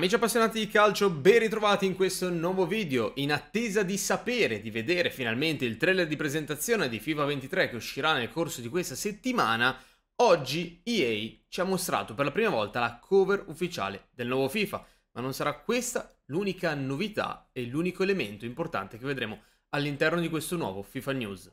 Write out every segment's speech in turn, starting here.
Amici appassionati di calcio, ben ritrovati in questo nuovo video. In attesa di sapere, di vedere finalmente il trailer di presentazione di FIFA 23 che uscirà nel corso di questa settimana, oggi EA ci ha mostrato per la prima volta la cover ufficiale del nuovo FIFA, ma non sarà questa l'unica novità e l'unico elemento importante che vedremo all'interno di questo nuovo FIFA News.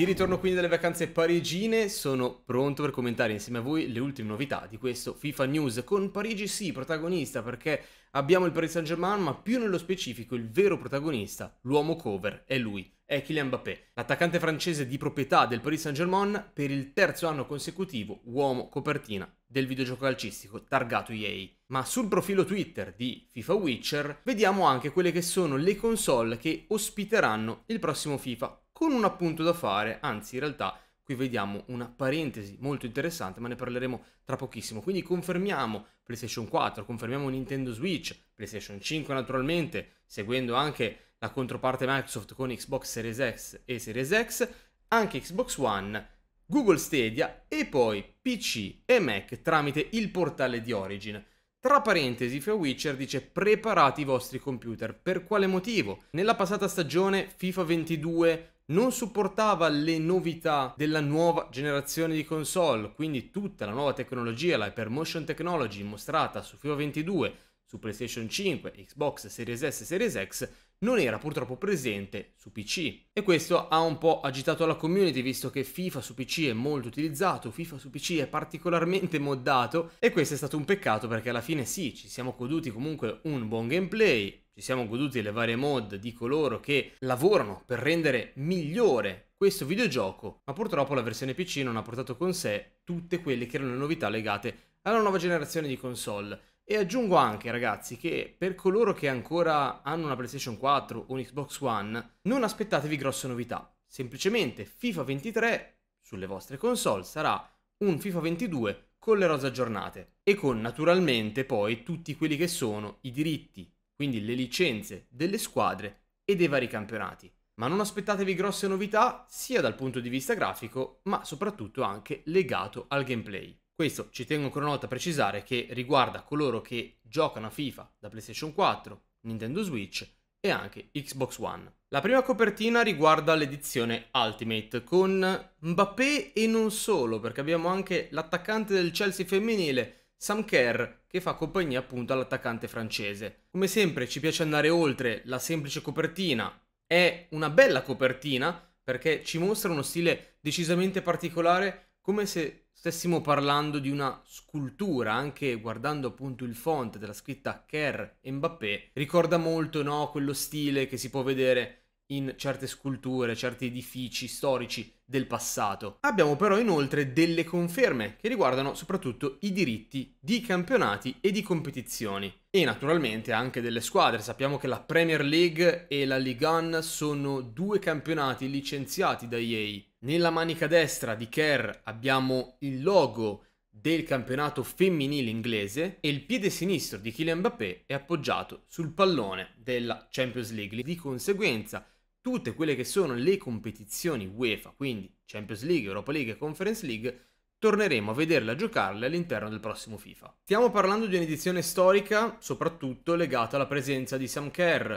Di ritorno quindi dalle vacanze parigine, sono pronto per commentare insieme a voi le ultime novità di questo FIFA News con Parigi sì, protagonista perché abbiamo il Paris Saint-Germain, ma più nello specifico il vero protagonista, l'uomo cover, è lui, è Kylian Mbappé, l'attaccante francese di proprietà del Paris Saint-Germain per il terzo anno consecutivo uomo copertina del videogioco calcistico targato EA. Ma sul profilo Twitter di FIFA Witcher vediamo anche quelle che sono le console che ospiteranno il prossimo FIFA con un appunto da fare, anzi in realtà qui vediamo una parentesi molto interessante, ma ne parleremo tra pochissimo. Quindi confermiamo PlayStation 4, confermiamo Nintendo Switch, PlayStation 5 naturalmente, seguendo anche la controparte Microsoft con Xbox Series X e Series X, anche Xbox One, Google Stadia e poi PC e Mac tramite il portale di Origin. Tra parentesi, Fio Witcher dice preparate i vostri computer. Per quale motivo? Nella passata stagione FIFA 22 non supportava le novità della nuova generazione di console, quindi tutta la nuova tecnologia, la Hypermotion Technology mostrata su FIFA 22 su PlayStation 5, Xbox Series S, e Series X, non era purtroppo presente su PC. E questo ha un po' agitato la community visto che FIFA su PC è molto utilizzato, FIFA su PC è particolarmente moddato e questo è stato un peccato perché alla fine sì, ci siamo goduti comunque un buon gameplay, ci siamo goduti le varie mod di coloro che lavorano per rendere migliore questo videogioco, ma purtroppo la versione PC non ha portato con sé tutte quelle che erano le novità legate alla nuova generazione di console e aggiungo anche, ragazzi, che per coloro che ancora hanno una PlayStation 4 o un Xbox One, non aspettatevi grosse novità. Semplicemente FIFA 23 sulle vostre console sarà un FIFA 22 con le rose aggiornate e con naturalmente poi tutti quelli che sono i diritti, quindi le licenze delle squadre e dei vari campionati. Ma non aspettatevi grosse novità sia dal punto di vista grafico, ma soprattutto anche legato al gameplay. Questo ci tengo ancora una volta a precisare che riguarda coloro che giocano a FIFA da PlayStation 4, Nintendo Switch e anche Xbox One. La prima copertina riguarda l'edizione Ultimate con Mbappé e non solo, perché abbiamo anche l'attaccante del Chelsea femminile Sam Kerr che fa compagnia appunto all'attaccante francese. Come sempre ci piace andare oltre la semplice copertina, è una bella copertina perché ci mostra uno stile decisamente particolare come se stessimo parlando di una scultura, anche guardando appunto il font della scritta Kerr Mbappé, ricorda molto no, quello stile che si può vedere in certe sculture, certi edifici storici del passato. Abbiamo però inoltre delle conferme che riguardano soprattutto i diritti di campionati e di competizioni e naturalmente anche delle squadre. Sappiamo che la Premier League e la Ligue 1 sono due campionati licenziati da EA. Nella manica destra di Kerr abbiamo il logo del campionato femminile inglese e il piede sinistro di Kylian Mbappé è appoggiato sul pallone della Champions League. Di conseguenza tutte quelle che sono le competizioni UEFA, quindi Champions League, Europa League e Conference League, torneremo a vederle a giocarle all'interno del prossimo FIFA. Stiamo parlando di un'edizione storica, soprattutto legata alla presenza di Sam Kerr,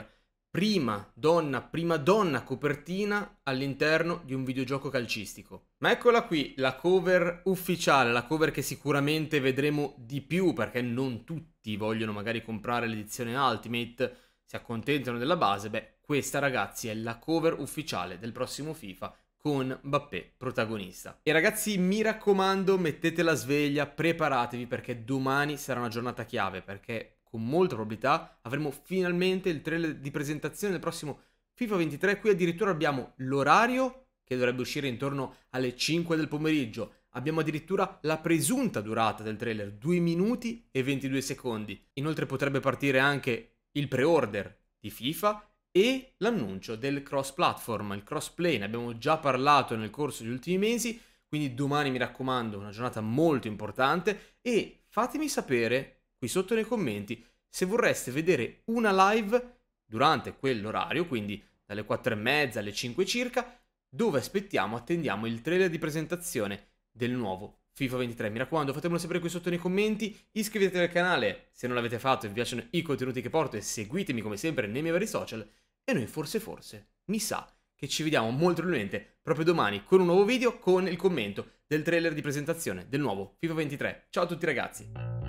prima donna, prima donna copertina all'interno di un videogioco calcistico. Ma eccola qui, la cover ufficiale, la cover che sicuramente vedremo di più, perché non tutti vogliono magari comprare l'edizione Ultimate, si accontentano della base, beh, questa ragazzi è la cover ufficiale del prossimo FIFA con Mbappé protagonista. E ragazzi mi raccomando mettete la sveglia, preparatevi perché domani sarà una giornata chiave perché con molta probabilità avremo finalmente il trailer di presentazione del prossimo FIFA 23, qui addirittura abbiamo l'orario che dovrebbe uscire intorno alle 5 del pomeriggio, abbiamo addirittura la presunta durata del trailer, 2 minuti e 22 secondi. Inoltre potrebbe partire anche il pre-order di FIFA e l'annuncio del cross platform, il cross crossplay, ne abbiamo già parlato nel corso degli ultimi mesi, quindi domani mi raccomando una giornata molto importante e fatemi sapere qui sotto nei commenti se vorreste vedere una live durante quell'orario, quindi dalle 4 e mezza alle 5 circa, dove aspettiamo, attendiamo il trailer di presentazione del nuovo FIFA 23. Mi raccomando, fatemelo sapere qui sotto nei commenti, iscrivetevi al canale se non l'avete fatto e vi piacciono i contenuti che porto e seguitemi come sempre nei miei vari social e noi forse forse, mi sa, che ci vediamo molto probabilmente proprio domani con un nuovo video con il commento del trailer di presentazione del nuovo FIFA 23. Ciao a tutti ragazzi!